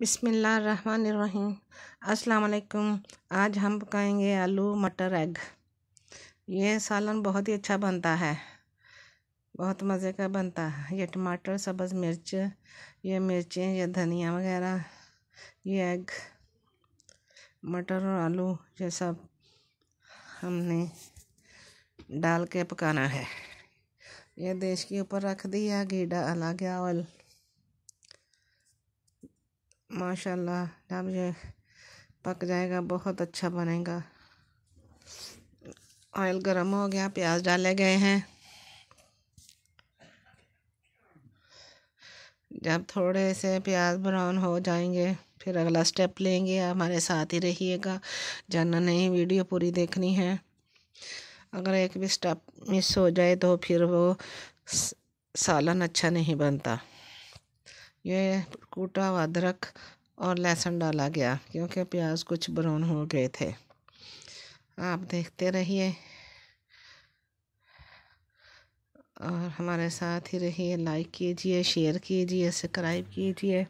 बिसमीम अस्सलाम आज हम पकाएंगे आलू मटर एग ये सालन बहुत ही अच्छा बनता है बहुत मज़े का बनता है ये टमाटर सब्ज़ मिर्च ये मिर्चें ये धनिया वगैरह ये एग मटर और आलू ये सब हमने डाल के पकाना है ये देश के ऊपर रख दिया घी डाला गया ऑयल माशाल्लाह अब ये पक जाएगा बहुत अच्छा बनेगा ऑयल गर्म हो गया प्याज डाले गए हैं जब थोड़े से प्याज ब्राउन हो जाएंगे फिर अगला स्टेप लेंगे हमारे साथ ही रहिएगा जानना नहीं वीडियो पूरी देखनी है अगर एक भी स्टेप मिस हो जाए तो फिर वो सालन अच्छा नहीं बनता ये कूटा हुआ अदरक और लहसुन डाला गया क्योंकि प्याज कुछ ब्राउन हो गए थे आप देखते रहिए और हमारे साथ ही रहिए लाइक कीजिए शेयर कीजिए सब्सक्राइब कीजिए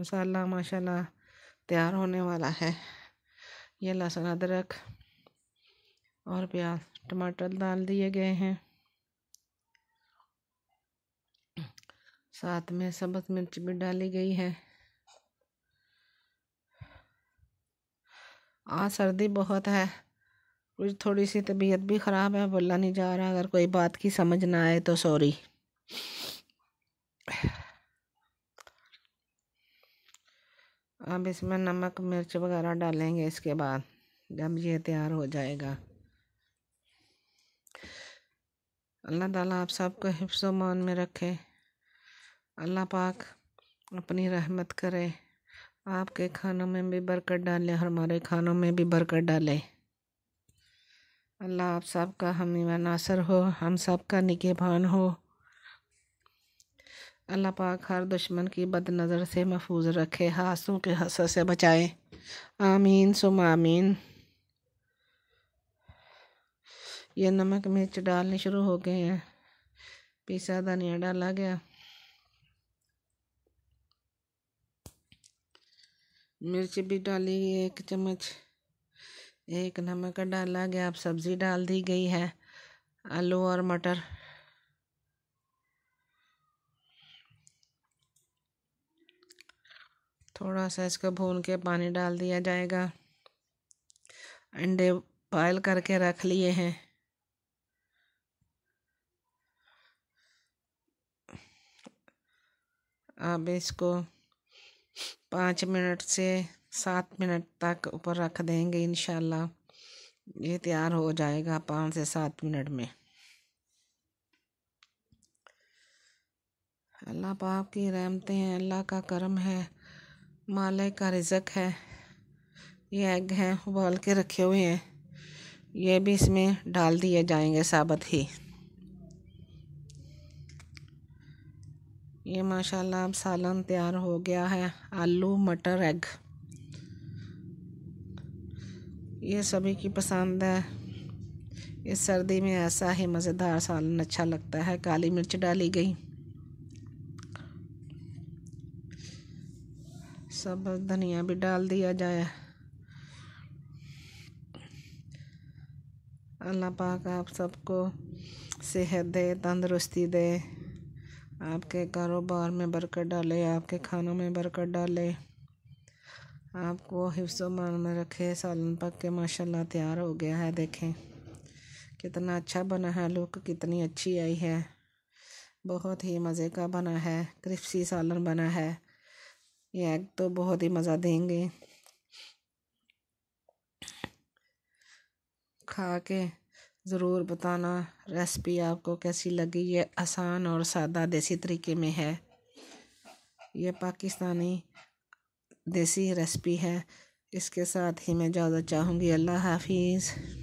मसाला माशाल्लाह तैयार होने वाला है ये लहसुन अदरक और प्याज टमाटर डाल दिए गए हैं साथ में सबक मिर्च भी डाली गई है आज सर्दी बहुत है कुछ थोड़ी सी तबीयत भी ख़राब है बोला नहीं जा रहा अगर कोई बात की समझ ना आए तो सॉरी अब इसमें नमक मिर्च वगैरह डालेंगे इसके बाद जब ये तैयार हो जाएगा अल्लाह ताला आप सबको हिफ्स मान में रखे अल्लाह पाक अपनी रहमत करे आपके खानों में भी बरकत डाले हमारे खानों में भी बरकत डाले अल्लाह आप सब का हमी नासर हो हम सब का निकेभान हो अल्लाह पाक हर दुश्मन की बद नज़र से महफूज रखे हाँसों के हसर से बचाए आमीन सुम आमीन ये नमक मिर्च डालने शुरू हो गए हैं पीसा धनिया डाला गया मिर्च भी डाली एक चम्मच एक नमक डाला गया अब सब्ज़ी डाल दी गई है आलू और मटर थोड़ा सा इसको भून के पानी डाल दिया जाएगा अंडे बॉयल करके रख लिए हैं अब इसको पाँच मिनट से सात मिनट तक ऊपर रख देंगे इन ये तैयार हो जाएगा पाँच से सात मिनट में अल्लाह पाप की रहमतें हैं अल्लाह का करम है माले का रिजक है ये एग हैं उबाल के रखे हुए हैं ये भी इसमें डाल दिए जाएंगे साबत ही ये माशाल्लाह अब सालन तैयार हो गया है आलू मटर एग ये सभी की पसंद है इस सर्दी में ऐसा ही मज़ेदार सालन अच्छा लगता है काली मिर्च डाली गई सब धनिया भी डाल दिया जाए अल्लाह पाक आप सबको सेहत दे तंदुरुस्ती दे आपके कारोबार में बरकत डाले आपके खानों में बरकत डाले आपको मान में रखे सालन पक के माशाल्लाह तैयार हो गया है देखें कितना अच्छा बना है लुक कितनी अच्छी आई है बहुत ही मज़े का बना है क्रिप्सी सालन बना है ये एग तो बहुत ही मज़ा देंगे खा के ज़रूर बताना रेसिपी आपको कैसी लगी ये आसान और सादा देसी तरीके में है ये पाकिस्तानी देसी रेसिपी है इसके साथ ही मैं ज़्यादा चाहूँगी अल्लाह हाफिज़